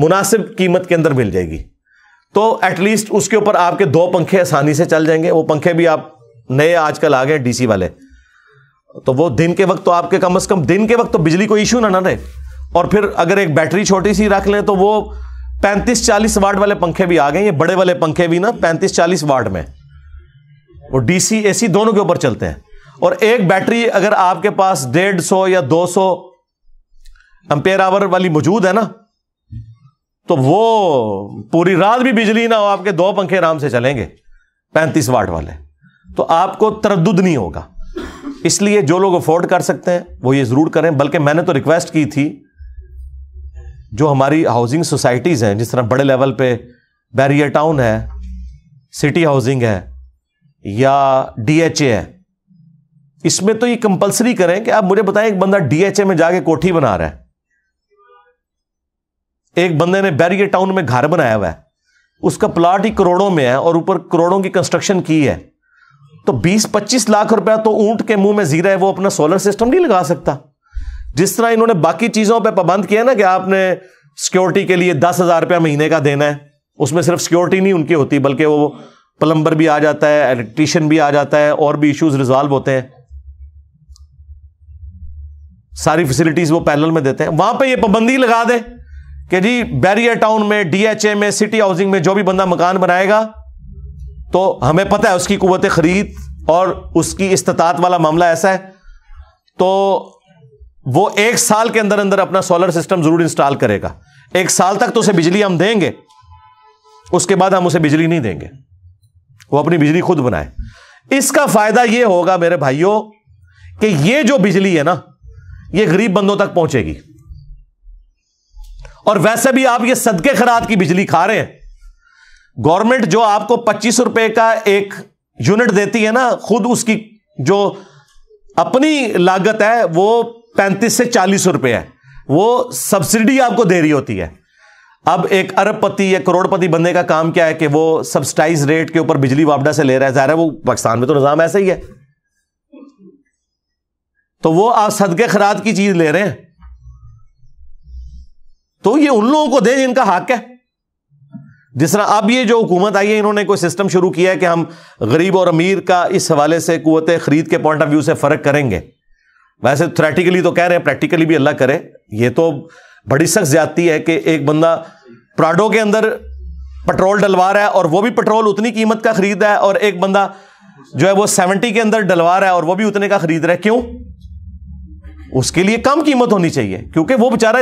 मुनासिब कीमत के अंदर मिल जाएगी तो एटलीस्ट उसके ऊपर आपके दो पंखे आसानी से चल जाएंगे वो पंखे भी आप नए आजकल आ गए डीसी वाले तो वो दिन के वक्त तो आपके कम से कम दिन के वक्त तो बिजली कोई इशू ना ना रहे और फिर अगर एक बैटरी छोटी सी रख लें तो वो पैंतीस चालीस वाट वाले पंखे भी आ गए ये बड़े वाले पंखे भी ना पैंतीस चालीस वाट में वो डीसी एसी दोनों के ऊपर चलते हैं और एक बैटरी अगर आपके पास डेढ़ सौ या दो सौ आवर वाली मौजूद है ना तो वो पूरी रात भी बिजली ना हो आपके दो पंखे आराम से चलेंगे पैंतीस वाट वाले तो आपको तरदुद नहीं होगा इसलिए जो लोग अफोर्ड कर सकते हैं वो ये ज़रूर करें बल्कि मैंने तो रिक्वेस्ट की थी जो हमारी हाउसिंग सोसाइटीज़ हैं जिस तरह बड़े लेवल पे बैरियर टाउन है सिटी हाउसिंग है या डीएचए है इसमें तो ये कंपलसरी करें कि आप मुझे बताएं एक बंदा डीएचए में जाके कोठी बना रहा है एक बंदे ने बैरियर टाउन में घर बनाया हुआ है उसका प्लाट ही करोड़ों में है और ऊपर करोड़ों की कंस्ट्रक्शन की है तो 20-25 लाख रुपया तो ऊंट के मुंह में जीरा है वो अपना सोलर सिस्टम नहीं लगा सकता जिस तरह इन्होंने बाकी चीजों पर पाबंद किया ना कि आपने सिक्योरिटी के लिए दस हजार रुपया महीने का देना है उसमें सिर्फ सिक्योरिटी नहीं उनकी होती बल्कि वो प्लम्बर भी आ जाता है इलेक्ट्रीशियन भी आ जाता है और भी इश्यूज रिजॉल्व होते हैं सारी फैसिलिटीज वो पैनल में देते हैं वहां पर ये पाबंदी लगा दे कि जी बैरियर टाउन में डीएचए में सिटी हाउसिंग में जो भी बंदा मकान बनाएगा तो हमें पता है उसकी कुत खरीद और उसकी इस्तात वाला मामला ऐसा है तो वो एक साल के अंदर अंदर अपना सोलर सिस्टम जरूर इंस्टॉल करेगा एक साल तक तो उसे बिजली हम देंगे उसके बाद हम उसे बिजली नहीं देंगे वो अपनी बिजली खुद बनाए इसका फायदा यह होगा मेरे भाइयों कि ये जो बिजली है ना ये गरीब बंदों तक पहुंचेगी और वैसे भी आप ये सदके खरात की बिजली खा रहे हैं गवर्नमेंट जो आपको पच्चीस रुपए का एक यूनिट देती है ना खुद उसकी जो अपनी लागत है वो पैंतीस से चालीस रुपए है वो सब्सिडी आपको दे रही होती है अब एक अरबपति या करोड़पति बनने का काम क्या है कि वो सब्सिडाइज रेट के ऊपर बिजली वापडा से ले रहा है जाहिर है वो पाकिस्तान में तो निज़ाम ऐसा ही है तो वो आप सदके खराद की चीज ले रहे हैं तो ये उन लोगों को दे जिनका हक है जिस तरह अब ये जो हुकूमत आई है इन्होंने कोई सिस्टम शुरू किया है कि हम गरीब और अमीर का इस हवाले से कुत खरीद के पॉइंट ऑफ व्यू से फ़र्क करेंगे वैसे थ्रेटिकली तो कह रहे हैं प्रैक्टिकली भी अल्लाह करे ये तो बड़ी सख्त ज्यादती है कि एक बंदा प्राडो के अंदर पेट्रोल डलवा रहा है और वो भी पेट्रोल उतनी कीमत का खरीद रहा है और एक बंदा जो है वो सेवेंटी के अंदर डलवा रहा है और वो भी उतने का खरीद रहा है क्यों उसके लिए कम कीमत होनी चाहिए क्योंकि वो बेचारा